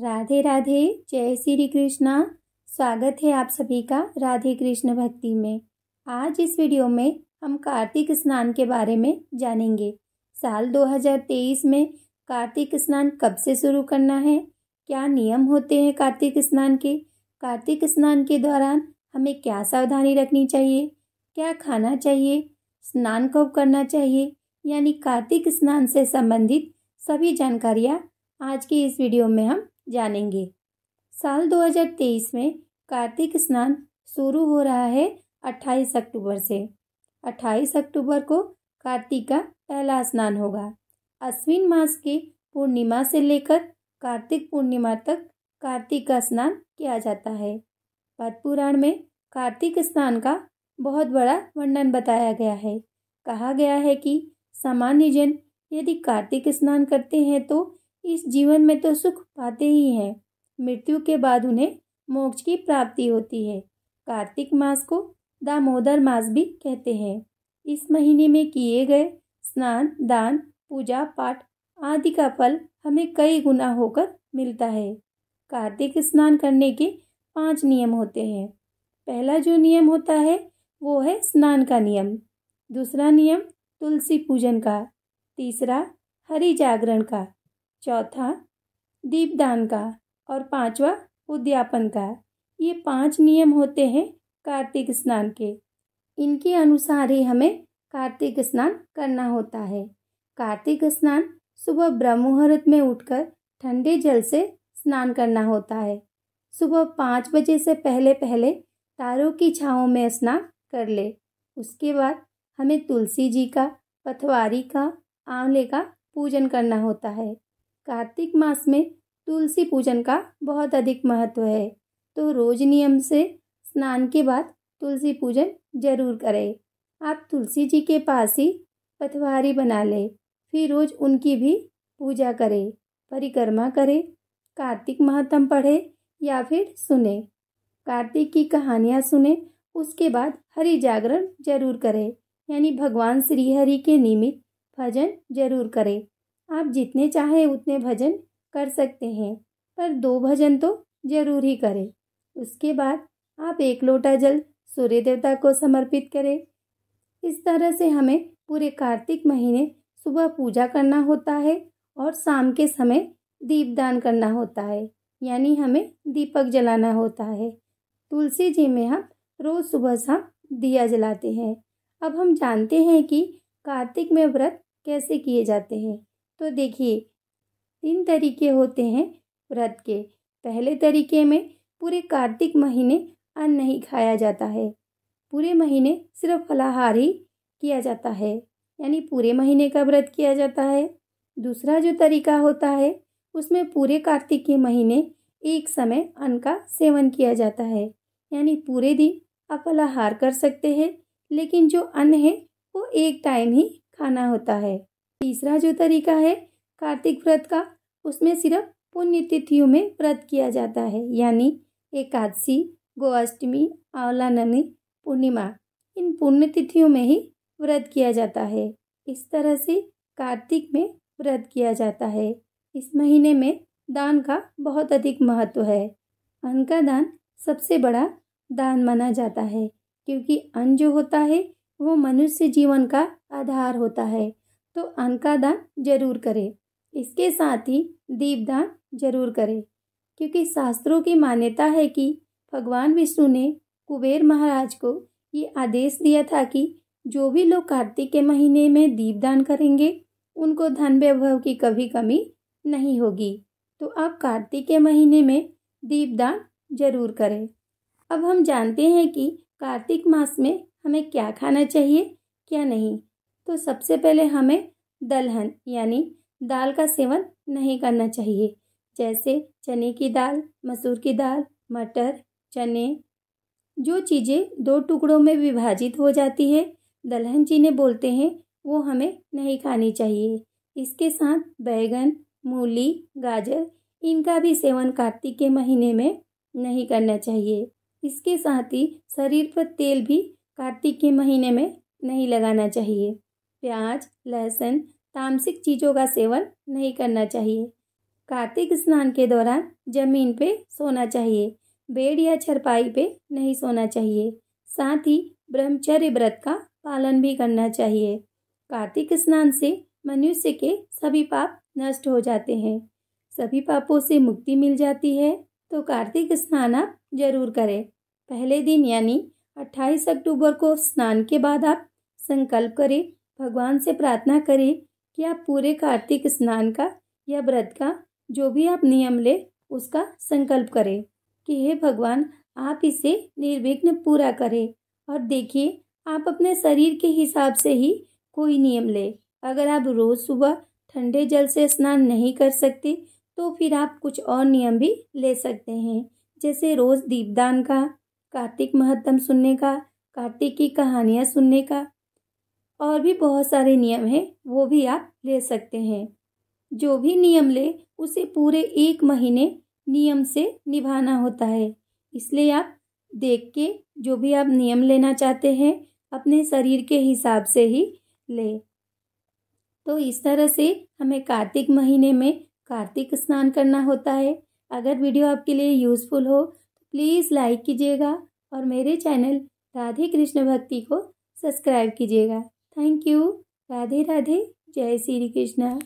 राधे राधे जय श्री कृष्णा स्वागत है आप सभी का राधे कृष्ण भक्ति में आज इस वीडियो में हम कार्तिक स्नान के बारे में जानेंगे साल 2023 में कार्तिक स्नान कब से शुरू करना है क्या नियम होते हैं कार्तिक स्नान के कार्तिक स्नान के दौरान हमें क्या सावधानी रखनी चाहिए क्या खाना चाहिए स्नान कब करना चाहिए यानी कार्तिक स्नान से संबंधित सभी जानकारियाँ आज की इस वीडियो में हम जानेंगे साल 2023 में कार्तिक स्नान शुरू हो रहा है 28 अक्टूबर से 28 अक्टूबर को कार्तिक का पहला स्नान होगा अश्विन मास के पूर्णिमा से लेकर कार्तिक पूर्णिमा तक कार्तिक का स्नान किया जाता है पद पुराण में कार्तिक स्नान का बहुत बड़ा वर्णन बताया गया है कहा गया है कि सामान्य जन यदि कार्तिक स्नान करते हैं तो इस जीवन में तो सुख पाते ही हैं मृत्यु के बाद उन्हें मोक्ष की प्राप्ति होती है कार्तिक मास को दामोदर मास भी कहते हैं इस महीने में किए गए स्नान दान पूजा पाठ आदि का फल हमें कई गुना होकर मिलता है कार्तिक स्नान करने के पांच नियम होते हैं पहला जो नियम होता है वो है स्नान का नियम दूसरा नियम तुलसी पूजन का तीसरा हरि जागरण का चौथा दीपदान का और पांचवा उद्यापन का ये पांच नियम होते हैं कार्तिक स्नान के इनके अनुसार ही हमें कार्तिक स्नान करना होता है कार्तिक स्नान सुबह मुहूर्त में उठकर ठंडे जल से स्नान करना होता है सुबह पाँच बजे से पहले पहले तारों की छाओं में स्नान कर ले उसके बाद हमें तुलसी जी का पथवारी का आंवले का पूजन करना होता है कार्तिक मास में तुलसी पूजन का बहुत अधिक महत्व है तो रोज नियम से स्नान के बाद तुलसी पूजन जरूर करें आप तुलसी जी के पास ही पथवारी बना लें फिर रोज उनकी भी पूजा करें परिक्रमा करें कार्तिक महात्म पढ़ें या फिर सुने कार्तिक की कहानियाँ सुने उसके बाद हरि जागरण जरूर करें यानी भगवान श्रीहरि के निमित्त भजन जरूर करें आप जितने चाहे उतने भजन कर सकते हैं पर दो भजन तो जरूर ही करें उसके बाद आप एक लोटा जल सूर्य देवता को समर्पित करें इस तरह से हमें पूरे कार्तिक महीने सुबह पूजा करना होता है और शाम के समय दीपदान करना होता है यानी हमें दीपक जलाना होता है तुलसी जी में हम रोज़ सुबह शाम दिया जलाते हैं अब हम जानते हैं कि कार्तिक में व्रत कैसे किए जाते हैं तो देखिए तीन तरीके होते हैं व्रत के पहले तरीके में पूरे कार्तिक महीने अन्न नहीं खाया जाता है पूरे महीने सिर्फ फलाहार ही किया जाता है यानी पूरे महीने का व्रत किया जाता है दूसरा जो तरीका होता है उसमें पूरे कार्तिक के महीने एक समय अन्न का सेवन किया जाता है यानी पूरे दिन आप फलाहार कर सकते हैं लेकिन जो अन्न है वो एक टाइम ही खाना होता है तीसरा जो तरीका है कार्तिक व्रत का उसमें सिर्फ पुण्य तिथियों में व्रत किया जाता है यानी एकादशी गोअष्टमी आंवला नमी पूर्णिमा इन पुण्य तिथियों में ही व्रत किया जाता है इस तरह से कार्तिक में व्रत किया जाता है इस महीने में दान का बहुत अधिक महत्व है अन्न का दान सबसे बड़ा दान माना जाता है क्योंकि अन्न जो होता है वो मनुष्य जीवन का आधार होता है तो अन्न का दान जरूर करें इसके साथ ही दीपदान जरूर करें क्योंकि शास्त्रों की मान्यता है कि भगवान विष्णु ने कुबेर महाराज को ये आदेश दिया था कि जो भी लोग कार्तिक के महीने में दीपदान करेंगे उनको धन वैभव की कभी कमी नहीं होगी तो आप कार्तिक के महीने में दीपदान जरूर करें अब हम जानते हैं कि कार्तिक मास में हमें क्या खाना चाहिए क्या नहीं तो सबसे पहले हमें दलहन यानी दाल का सेवन नहीं करना चाहिए जैसे चने की दाल मसूर की दाल मटर चने जो चीज़ें दो टुकड़ों में विभाजित हो जाती है दलहन जिन्हें बोलते हैं वो हमें नहीं खानी चाहिए इसके साथ बैगन मूली गाजर इनका भी सेवन कार्तिक के महीने में नहीं करना चाहिए इसके साथ ही शरीर पर तेल भी कार्तिक के महीने में नहीं लगाना चाहिए प्याज लहसुन तामसिक चीज़ों का सेवन नहीं करना चाहिए कार्तिक स्नान के दौरान जमीन पे सोना चाहिए बेड या छरपाई पे नहीं सोना चाहिए साथ ही ब्रह्मचर्य व्रत का पालन भी करना चाहिए कार्तिक स्नान से मनुष्य के सभी पाप नष्ट हो जाते हैं सभी पापों से मुक्ति मिल जाती है तो कार्तिक स्नान आप जरूर करें पहले दिन यानी 28 अक्टूबर को स्नान के बाद आप संकल्प करें भगवान से प्रार्थना करें कि आप पूरे कार्तिक स्नान का या व्रत का जो भी आप नियम ले उसका संकल्प करें कि हे भगवान आप इसे निर्विघ्न पूरा करें और देखिए आप अपने शरीर के हिसाब से ही कोई नियम ले अगर आप रोज़ सुबह ठंडे जल से स्नान नहीं कर सकते तो फिर आप कुछ और नियम भी ले सकते हैं जैसे रोज़ दीपदान का कार्तिक महत्तम सुनने का कार्तिक की कहानियाँ सुनने का और भी बहुत सारे नियम हैं वो भी आप ले सकते हैं जो भी नियम ले उसे पूरे एक महीने नियम से निभाना होता है इसलिए आप देख के जो भी आप नियम लेना चाहते हैं अपने शरीर के हिसाब से ही ले तो इस तरह से हमें कार्तिक महीने में कार्तिक स्नान करना होता है अगर वीडियो आपके लिए यूज़फुल हो तो प्लीज़ लाइक कीजिएगा और मेरे चैनल राधे कृष्ण भक्ति को सब्सक्राइब कीजिएगा थैंक यू राधे राधे जय श्री कृष्णा